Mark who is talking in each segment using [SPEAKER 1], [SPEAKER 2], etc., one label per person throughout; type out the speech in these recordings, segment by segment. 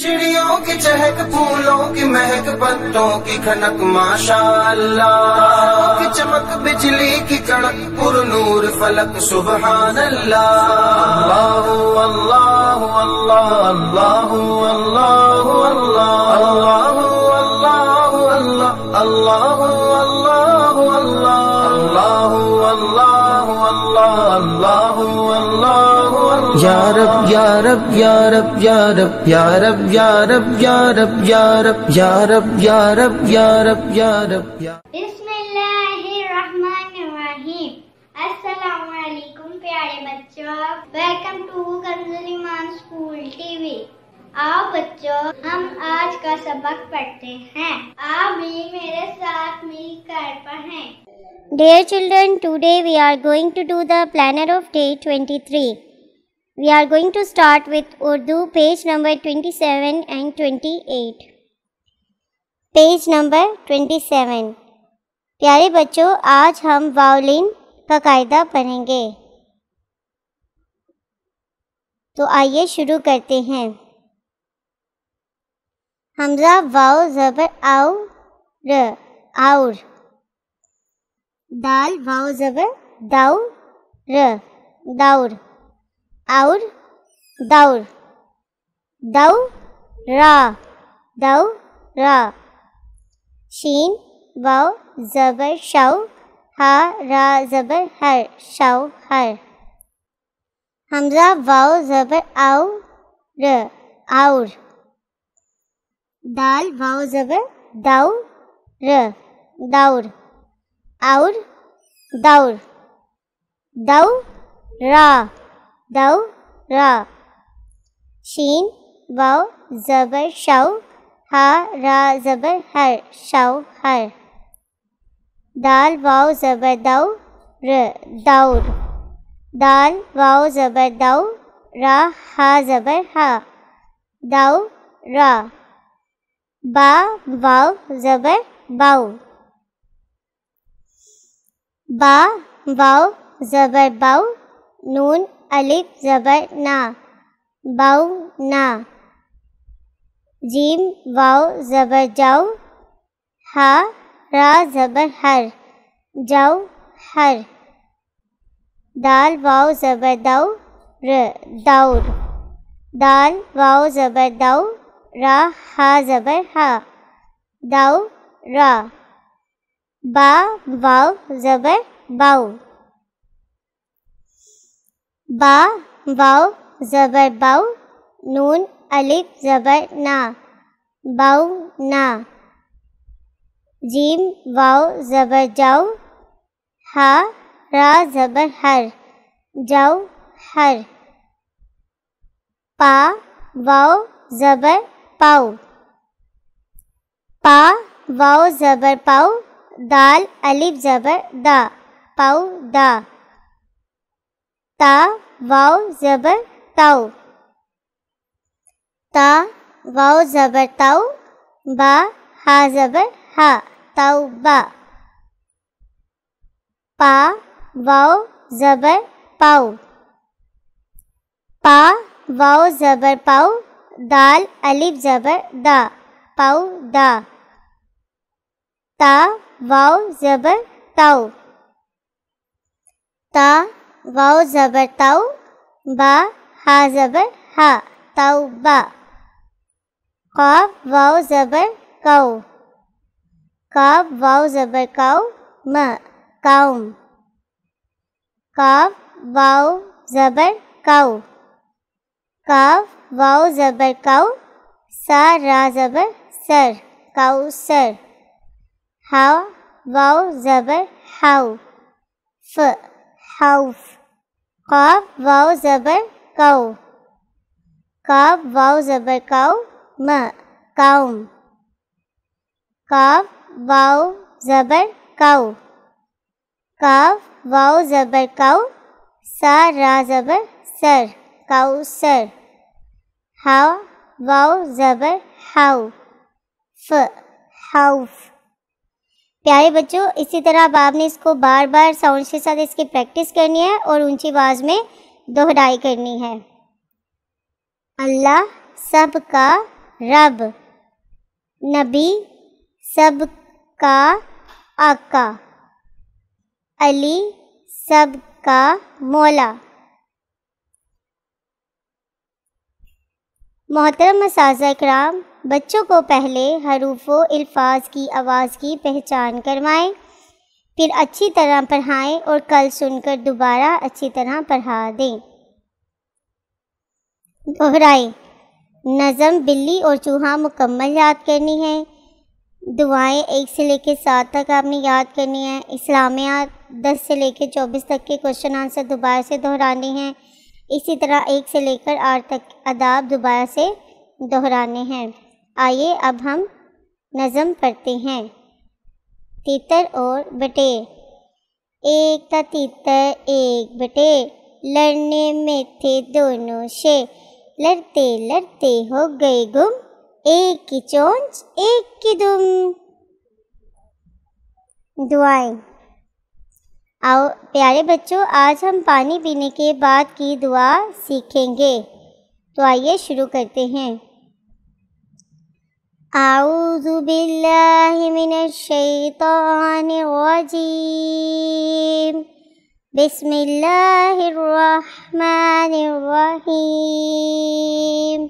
[SPEAKER 1] चिड़ियों की चहक फूलों की महक पत्तों की खनक माशाला की चमक बिजली की कड़क पुर नूर फलक सुबह अल्लाह अल्लाह अल्लाह अल्लाह अल्लाह अल्लाह अल्लाह अल्लाह अल्लाह अल्लाह अल्लाह अल्लाह अल्लाह अल्लाह यारब यारब यारब यारब यारब यारब यारब यारब यारब यारब यारब यारब प्यारे बच्चों वेलकम टू गंजुलीमान स्कूल टीवी आओ बच्चों हम आज का सबक पढ़ते हैं आप भी मेरे साथ मिलकर पढ़ें dear children today we are going to do the planner of day 23. We are going to start with Urdu page number 27 and 28. Page number 27 प्यारे बच्चों आज हम वाउलिन का कायदा पढ़ेंगे तो आइए शुरू करते हैं हमजा वाओ ज़बर आउ र आउर दाल वाओ ज़बर दाऊ र दाऊ और दौर दौ रा दौ रा शीन वाव ज़बर शाव हा रा ज़बर हर शाव हर हमजा वाव ज़बर आउ र आउर दाल वाव ज़बर दाउ र दाउर आउर दौड़ दौ रा दौ र शीन वाव ज़बर शव हा रा ज़बर हर शव हर दाल वाव ज़बर दौ र दौर दाल वाव ज़बर दौ रा हा ज़बर हा दौ रा बा वाव ज़बर बाऊ बा वाव ज़बर बाऊ नून अलिफ ज़बर ना बाउ ना जीम वाओ ज़बर जाओ हा रा ज़बर हर जाओ हर दाल वाओ ज़बर दाऊ र दाऊर दाल वाओ ज़बर दाऊ रा हा ज़बर हा दाऊ रा बा वाओ ज़बर बाऊ बा वाओ ज़बर बाऊ नून अलिफ ज़बर ना बाऊ ना जीम वाव ज़बर जाओ हा रा ज़बर हर जाओ हर पा वाव ज़बर पाओ पा वाव ज़बर पाओ दाल अलिफ ज़बर दा पाओ दा ता वाओ जबर ताओ ता वाओ जबर ताओ बा हा जबर हा ताओ बा पा वाओ जबर पाओ पा वाओ जबर पाओ दाल अलिफ जबर दा पाओ दा ता वाओ जबर ताओ ता वाओ ज़बर ताऊ बा हा ज़बर हा ताऊ बा काफ वाओ ज़बर काऊ काफ वाओ ज़बर काऊ म काउम काफ वाओ ज़बर काऊ काफ वाओ ज़बर काऊ सा रा ज़बर सर काऊ सर हा वाओ ज़बर हाउ फ हाउफ कौब वाव ज़बर काउ कौब वाव ज़बर काउ म काउम काव वाव ज़बर काउ काव वाव ज़बर काउ सा रा ज़बर सर काउ सर हाउ वाव ज़बर हाउ फ हाउफ प्यारे बच्चों इसी तरह अब आपने इसको बार बार साउंड के साथ इसकी प्रैक्टिस करनी है और ऊंची आवाज़ में दोहराई करनी है अल्लाह सब का रब नबी सब का आका अली सब का मौला मोहतरम साजा कराम बच्चों को पहले हरूफ़ो अल्फाज की आवाज़ की पहचान करवाएं फिर अच्छी तरह पढ़ाएं और कल सुनकर दोबारा अच्छी तरह पढ़ा दें दोहराएं नज़म बिल्ली और चूहा मुकम्मल याद करनी है दुआएं एक से लेकर सात तक आपने याद करनी है इस्लामियात दस से लेकर चौबीस तक के क्वेश्चन आंसर दोबारा से दोहराने हैं इसी तरह एक से लेकर आठ तक आदाब दोबारा से दोहराने हैं आइए अब हम नज़म पढ़ते हैं तीतर और बटे एक था तीतर एक बटे लड़ने में थे दोनों शे लड़ते लड़ते हो गए गुम एक की चोंच एक की दुम दुआएं आओ प्यारे बच्चों आज हम पानी पीने के बाद की दुआ सीखेंगे तो आइए शुरू करते हैं أعوذ بالله من الشيطان الرجيم بسم الله الرحمن الرحيم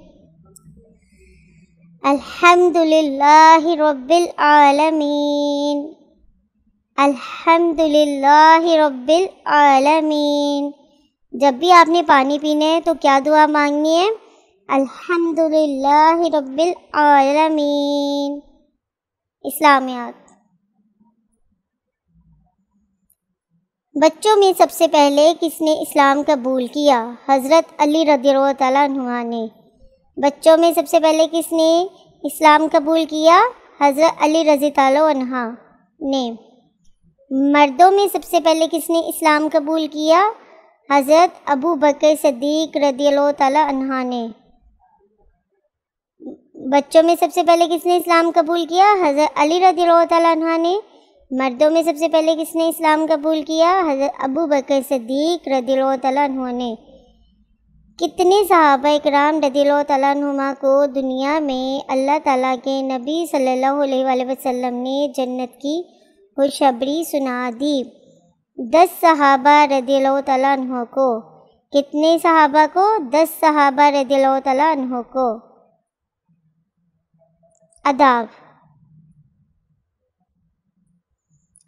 [SPEAKER 1] الحمد لله رب العالمين الحمद रब आलमीन जब भी आपने पानी पीना है तो क्या दुआ मांगनी है अल्हम्दुलिल्लाह रब्बिल आलमीन इस्लामियात बच्चों में सबसे पहले किसने इस्लाम कबूल किया हज़रत अली रदी ने बच्चों में सबसे पहले किसने इस्लाम कबूल किया हज़रत अली रजी तह ने मर्दों में सबसे पहले किसने इस्लाम कबूल किया हज़रत अबू बकर सदीक रदी तह ने बच्चों में सबसे पहले किसने इस्लाम कबूल किया हज़रत अली रदी तह ने मर्दों में सबसे पहले किसने इस्लाम कबूल किया हज़रत अबू बकर सदीक रदी तह ने कितने सहाबा कराम रदी तुम को दुनिया में अल्लाह ताला के नबी सल्लल्लाहु अलैहि वसल्लम ने जन्नत की खुशबरी सुना दी दस सहाबा रदी तु को कितने सहाबा को दस सहाबा रदी तु को अदाब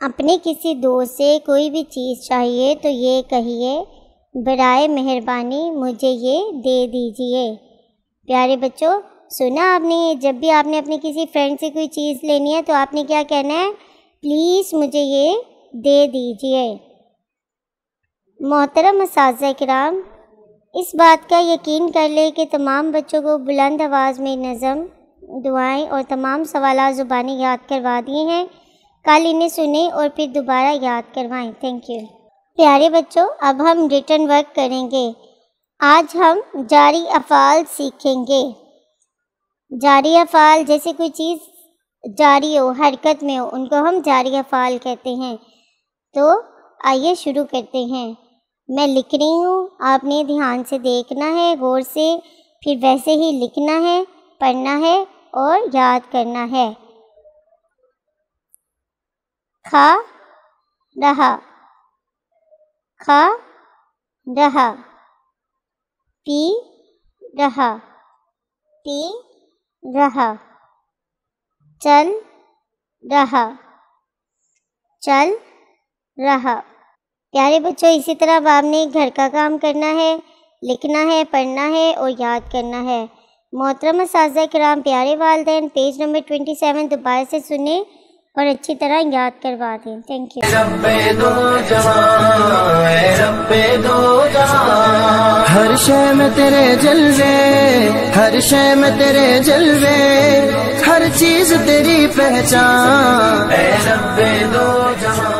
[SPEAKER 1] अपने किसी दोस्त से कोई भी चीज़ चाहिए तो ये कहिए बरए मेहरबानी मुझे ये दे दीजिए प्यारे बच्चों सुना आपने जब भी आपने अपने किसी फ्रेंड से कोई चीज़ लेनी है तो आपने क्या कहना है प्लीज़ मुझे ये दे दीजिए मोहतरम इस कराम इस बात का यकीन कर ले कि तमाम बच्चों को बुलंद आवाज़ में नज़म दुआएं और तमाम सवाल ज़ुबानी याद करवा दिए हैं कल इन्हें सुने और फिर दोबारा याद करवाएं थैंक यू प्यारे बच्चों अब हम रिटर्न वर्क करेंगे आज हम जारी अफ़ाल सीखेंगे जारी अफ़ाल जैसे कोई चीज़ जारी हो हरकत में हो उनको हम जारी अफ़ाल कहते हैं तो आइए शुरू करते हैं मैं लिख रही हूँ आपने ध्यान से देखना है गौर से फिर वैसे ही लिखना है पढ़ना है और याद करना है खा रहा खा रहा पी रहा पी रहा चल रहा चल रहा प्यारे बच्चों इसी तरह अब आपने घर का काम करना है लिखना है पढ़ना है और याद करना है मोहतरम साजा कराम प्यारे वालदे पेज नंबर ट्वेंटी सेवन दोबारा से सुने और अच्छी तरह याद करवा दें थैंक यू हर शय में तेरे जलवे हर शय में तेरे जलवे हर चीज तेरी पहचान दो जहां